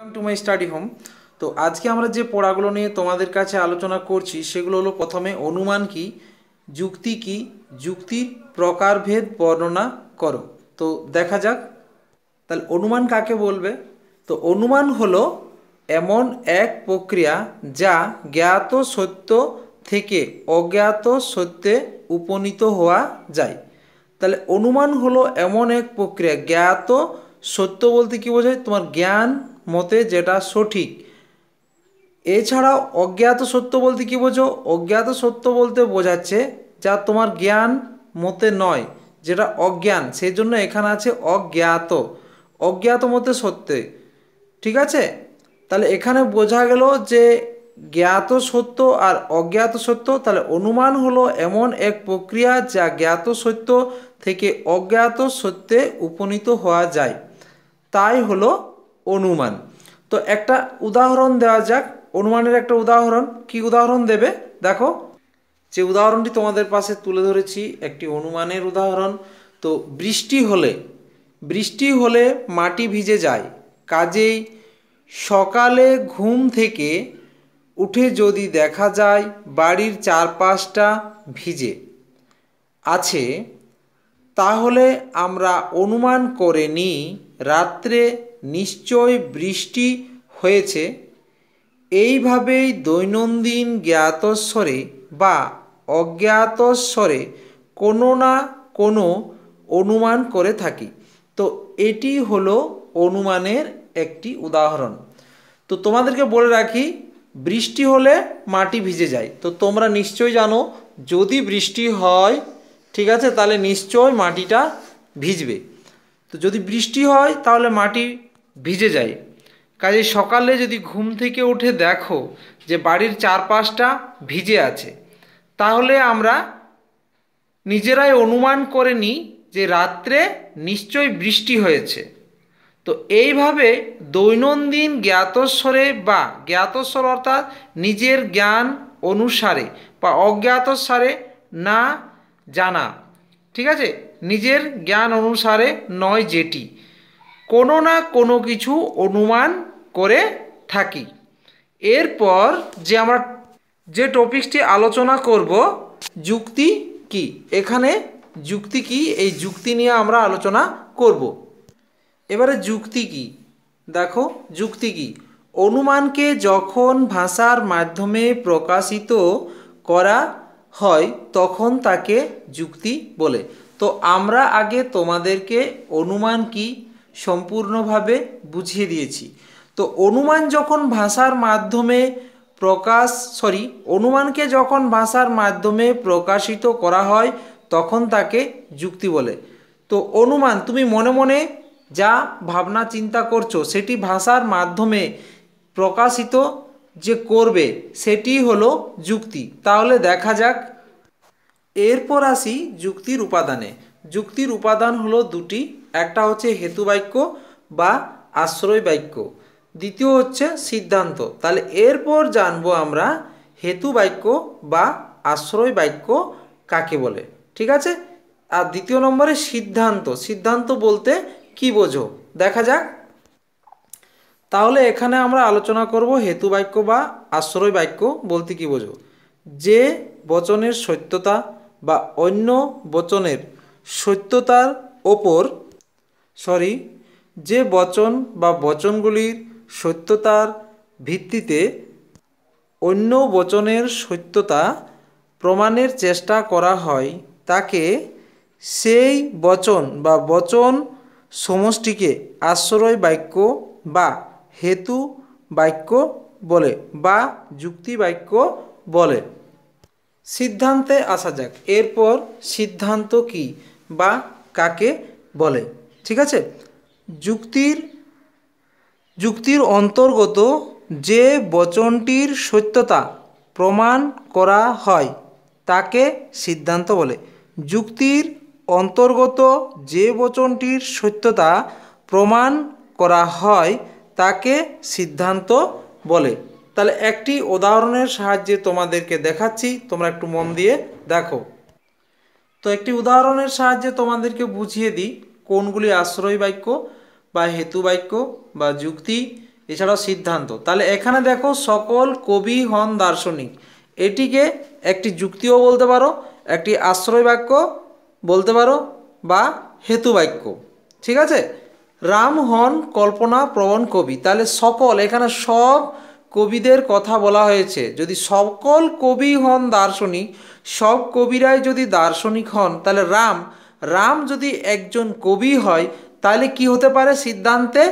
welcome to my study home তো আজকে আমরা যে পড়াগুলো নিয়ে তোমাদের কাছে আলোচনা করছি সেগুলো হলো প্রথমে অনুমান কি যুক্তি কি যুক্তির প্রকারভেদ বর্ণনা করো তো দেখা যাক তাহলে অনুমান কাকে বলবে তো অনুমান হলো এমন এক প্রক্রিয়া যা জ্ঞাত সত্য থেকে অজ্ঞাত সত্যে উপনীত হওয়া যায় তাহলে অনুমান হলো এমন এক প্রক্রিয়া জ্ঞাত সত্য বলতে কী বোঝায় তোমার জ্ঞান মতে যেটা সঠিক এছাড়া অজ্ঞাত সত্য বলতে কী বোঝো অজ্ঞাত সত্য বলতে বোঝাচ্ছে যা তোমার জ্ঞান মতে নয় যেটা অজ্ঞান সেই জন্য এখানে আছে অজ্ঞাত অজ্ঞাত মতে সত্যে ঠিক আছে তাহলে এখানে বোঝা গেল যে জ্ঞাত সত্য আর অজ্ঞাত সত্য তাহলে অনুমান হলো এমন এক প্রক্রিয়া যা জ্ঞাত সত্য থেকে অজ্ঞাত সত্যে উপনীত হওয়া যায় তাই হলো অনুমান তো একটা উদাহরণ দেওয়া যাক অনুমানের একটা উদাহরণ কি উদাহরণ দেবে দেখো যে উদাহরণটি তোমাদের পাশে তুলে ধরেছি একটি অনুমানের উদাহরণ তো বৃষ্টি হলে বৃষ্টি হলে মাটি ভিজে যায় কাজেই সকালে ঘুম থেকে উঠে যদি দেখা যায় বাড়ির চারপাশটা ভিজে আছে তাহলে আমরা অনুমান করে নিই রাত্রে নিশ্চয় বৃষ্টি হয়েছে এইভাবেই দৈনন্দিন জ্ঞাতস্বরে বা অজ্ঞাতস্বরে কোনো না কোনো অনুমান করে থাকি তো এটি হলো অনুমানের একটি উদাহরণ তো তোমাদেরকে বলে রাখি বৃষ্টি হলে মাটি ভিজে যায় তো তোমরা নিশ্চয়ই জানো যদি বৃষ্টি হয় ঠিক আছে তাহলে নিশ্চয় মাটিটা ভিজবে তো যদি বৃষ্টি হয় তাহলে মাটি ভিজে যায় কাজে সকালে যদি ঘুম থেকে উঠে দেখো যে বাড়ির চারপাশটা ভিজে আছে তাহলে আমরা নিজেরাই অনুমান করে নিই যে রাত্রে নিশ্চয় বৃষ্টি হয়েছে তো এইভাবে দৈনন্দিন জ্ঞাতস্বরে বা জ্ঞাতস্বর অর্থাৎ নিজের জ্ঞান অনুসারে বা অজ্ঞাতস্বরে না জানা ঠিক আছে নিজের জ্ঞান অনুসারে নয় যেটি কোনো না কোনো কিছু অনুমান করে থাকি এরপর যে আমরা যে টপিকটি আলোচনা করব যুক্তি কি এখানে যুক্তি কি এই যুক্তি নিয়ে আমরা আলোচনা করব এবারে যুক্তি কি দেখো যুক্তি কি অনুমানকে যখন ভাষার মাধ্যমে প্রকাশিত করা হয় তখন তাকে যুক্তি বলে তো আমরা আগে তোমাদেরকে অনুমান কি সম্পূর্ণভাবে বুঝিয়ে দিয়েছি তো অনুমান যখন ভাষার মাধ্যমে প্রকাশ সরি অনুমানকে যখন ভাষার মাধ্যমে প্রকাশিত করা হয় তখন তাকে যুক্তি বলে তো অনুমান তুমি মনে মনে যা ভাবনা চিন্তা করছো সেটি ভাষার মাধ্যমে প্রকাশিত যে করবে সেটি হলো যুক্তি তাহলে দেখা যাক এরপর আসি যুক্তির উপাদানে যুক্তির উপাদান হলো দুটি একটা হচ্ছে হেতু বাক্য বা আশ্রয় বাক্য দ্বিতীয় হচ্ছে সিদ্ধান্ত তাহলে এরপর জানবো আমরা হেতু বাক্য বা আশ্রয় বাক্য কাকে বলে ঠিক আছে আর দ্বিতীয় নম্বরে সিদ্ধান্ত সিদ্ধান্ত বলতে কি বোঝো দেখা যাক তাহলে এখানে আমরা আলোচনা করব হেতু বাক্য বা আশ্রয় বাক্য বলতে কি বোঝো যে বচনের সত্যতা বা অন্য বচনের সত্যতার ওপর সরি যে বচন বা বচনগুলির সত্যতার ভিত্তিতে অন্য বচনের সত্যতা প্রমাণের চেষ্টা করা হয় তাকে সেই বচন বা বচন সমষ্টিকে আশ্রয় বাক্য বা হেতু বাক্য বলে বা যুক্তি বাক্য বলে সিদ্ধান্তে আসা যাক এরপর সিদ্ধান্ত কি বা কাকে বলে ঠিক আছে যুক্তির যুক্তির অন্তর্গত যে বচনটির সত্যতা প্রমাণ করা হয় তাকে সিদ্ধান্ত বলে যুক্তির অন্তর্গত যে বচনটির সত্যতা প্রমাণ করা হয় তাকে সিদ্ধান্ত বলে তাহলে একটি উদাহরণের সাহায্যে তোমাদেরকে দেখাচ্ছি তোমরা একটু মন দিয়ে দেখো তো একটি উদাহরণের সাহায্যে তোমাদেরকে বুঝিয়ে দিই কোনগুলি আশ্রয় বাক্য বা হেতু বাক্য বা যুক্তি এছাড়াও সিদ্ধান্ত তাহলে এখানে দেখো সকল কবি হন দার্শনিক এটিকে একটি যুক্তিও বলতে পারো একটি আশ্রয় বাক্য বলতে পারো বা হেতু বাক্য ঠিক আছে রাম হন কল্পনা প্রবণ কবি তাহলে সকল এখানে সব কবিদের কথা বলা হয়েছে যদি সকল কবি হন দার্শনিক সব কবিরাই যদি দার্শনিক হন তাহলে রাম রাম যদি একজন কবি হয় তাহলে কি হতে পারে সিদ্ধান্তে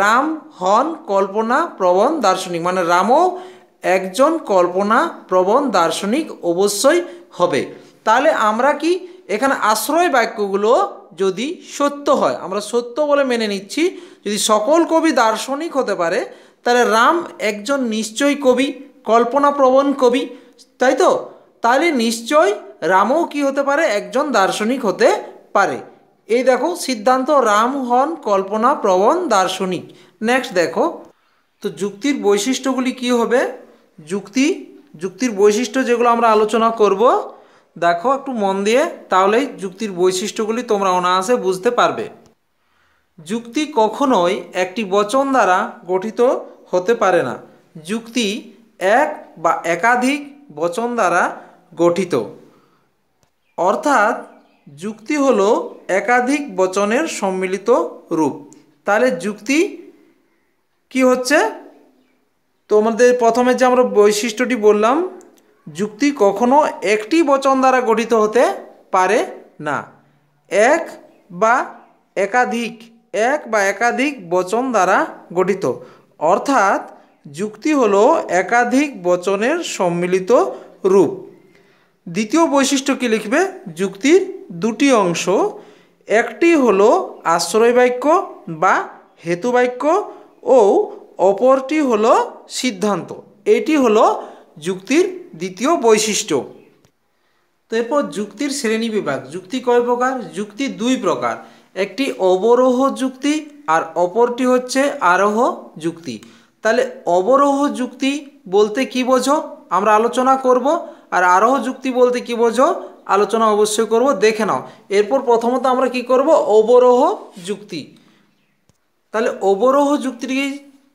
রাম হন কল্পনা প্রবণ দার্শনিক মানে রামও একজন কল্পনা প্রবণ দার্শনিক অবশ্যই হবে তাহলে আমরা কি এখানে আশ্রয় বাক্যগুলো যদি সত্য হয় আমরা সত্য বলে মেনে নিচ্ছি যদি সকল কবি দার্শনিক হতে পারে তাহলে রাম একজন নিশ্চয়ই কবি কল্পনাপ্রবণ কবি তাই তো তাহলে নিশ্চয় রামও কি হতে পারে একজন দার্শনিক হতে পারে এই দেখো সিদ্ধান্ত রাম হন কল্পনা প্রবণ দার্শনিক নেক্সট দেখো তো যুক্তির বৈশিষ্ট্যগুলি কি হবে যুক্তি যুক্তির বৈশিষ্ট্য যেগুলো আমরা আলোচনা করব দেখো একটু মন দিয়ে তাহলেই যুক্তির বৈশিষ্ট্যগুলি তোমরা অনায়াসে বুঝতে পারবে যুক্তি কখনোই একটি বচন দ্বারা গঠিত হতে পারে না যুক্তি এক বা একাধিক বচন দ্বারা গঠিত অর্থাৎ যুক্তি হলো একাধিক বচনের সম্মিলিত রূপ তাহলে যুক্তি কি হচ্ছে তোমাদের প্রথমে যে আমরা বৈশিষ্ট্যটি বললাম যুক্তি কখনো একটি বচন দ্বারা গঠিত হতে পারে না এক বা একাধিক এক বা একাধিক বচন দ্বারা গঠিত অর্থাৎ যুক্তি হলো একাধিক বচনের সম্মিলিত রূপ দ্বিতীয় বৈশিষ্ট্য কি লিখবে যুক্তির দুটি অংশ একটি হলো আশ্রয় বাক্য বা হেতু বাক্য ও অপরটি হলো সিদ্ধান্ত এটি হলো যুক্তির দ্বিতীয় বৈশিষ্ট্য তো এরপর যুক্তির শ্রেণী বিভাগ যুক্তি কয় প্রকার যুক্তি দুই প্রকার একটি অবরোহ যুক্তি আর অপরটি হচ্ছে আরোহ যুক্তি তাহলে অবরোহ যুক্তি বলতে কি বোঝো আমরা আলোচনা করব আর আরোহ যুক্তি বলতে কি বোঝো আলোচনা অবশ্যই করব দেখে নাও এরপর প্রথমত আমরা কি করব অবরোহ যুক্তি তাহলে অবরোহ যুক্তিটি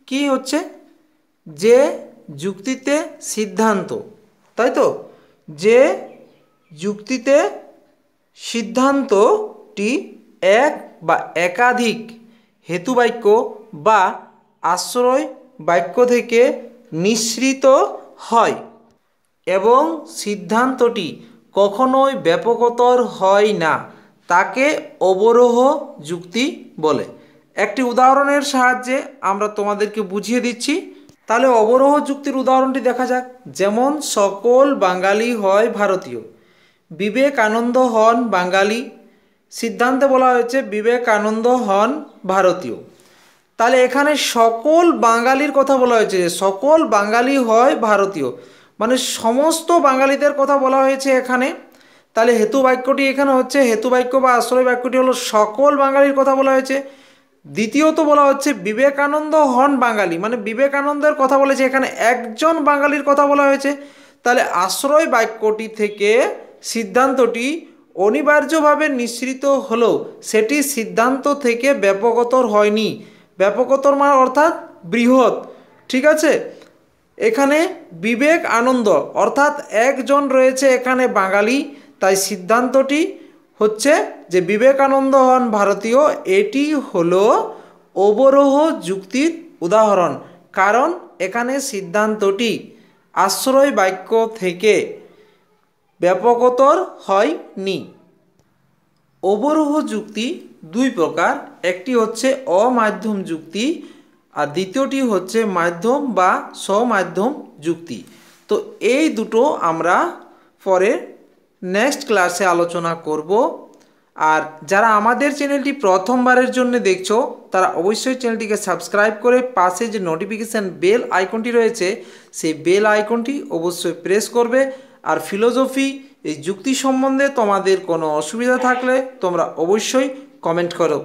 কি হচ্ছে যে যুক্তিতে সিদ্ধান্ত তাই তো যে যুক্তিতে সিদ্ধান্তটি এক বা একাধিক হেতু বাক্য বা আশ্রয় বাক্য থেকে নিঃসৃত হয় এবং সিদ্ধান্তটি কখনোই ব্যাপকতর হয় না তাকে অবরোহ যুক্তি বলে একটি উদাহরণের সাহায্যে আমরা তোমাদেরকে বুঝিয়ে দিচ্ছি তাহলে অবরোহ যুক্তির উদাহরণটি দেখা যাক যেমন সকল বাঙালি হয় ভারতীয় বিবেকানন্দ হন বাঙালি সিদ্ধান্তে বলা হয়েছে বিবেকানন্দ হন ভারতীয় তাহলে এখানে সকল বাঙালির কথা বলা হয়েছে সকল বাঙালি হয় ভারতীয় মানে সমস্ত বাঙালিদের কথা বলা হয়েছে এখানে তাহলে হেতু বাক্যটি এখানে হচ্ছে হেতু বাক্য বা আশ্রয় বাক্যটি হলো সকল বাঙালির কথা বলা হয়েছে দ্বিতীয়ত বলা হচ্ছে বিবেকানন্দ হন বাঙালি মানে বিবেকানন্দের কথা বলেছে এখানে একজন বাঙালির কথা বলা হয়েছে তাহলে আশ্রয় বাক্যটি থেকে সিদ্ধান্তটি অনিবার্যভাবে নিঃসৃত হলেও সেটি সিদ্ধান্ত থেকে ব্যাপকতর হয়নি ব্যাপকতর মানে অর্থাৎ বৃহৎ ঠিক আছে এখানে বিবেক আনন্দ অর্থাৎ একজন রয়েছে এখানে বাঙালি তাই সিদ্ধান্তটি হচ্ছে যে বিবেকানন্দ হন ভারতীয় এটি হল অবরোহ যুক্তির উদাহরণ কারণ এখানে সিদ্ধান্তটি আশ্রয় বাক্য থেকে ব্যাপকতর হয়নি অবরোহ যুক্তি দুই প্রকার একটি হচ্ছে অমাধ্যম যুক্তি আর দ্বিতীয়টি হচ্ছে মাধ্যম বা স্বমাধ্যম যুক্তি তো এই দুটো আমরা পরে নেক্সট ক্লাসে আলোচনা করব আর যারা আমাদের চ্যানেলটি প্রথমবারের জন্য দেখছো তারা অবশ্যই চ্যানেলটিকে সাবস্ক্রাইব করে পাশে যে নোটিফিকেশান বেল আইকনটি রয়েছে সেই বেল আইকনটি অবশ্যই প্রেস করবে আর ফিলোসফি এই যুক্তি সম্বন্ধে তোমাদের কোনো অসুবিধা থাকলে তোমরা অবশ্যই কমেন্ট করো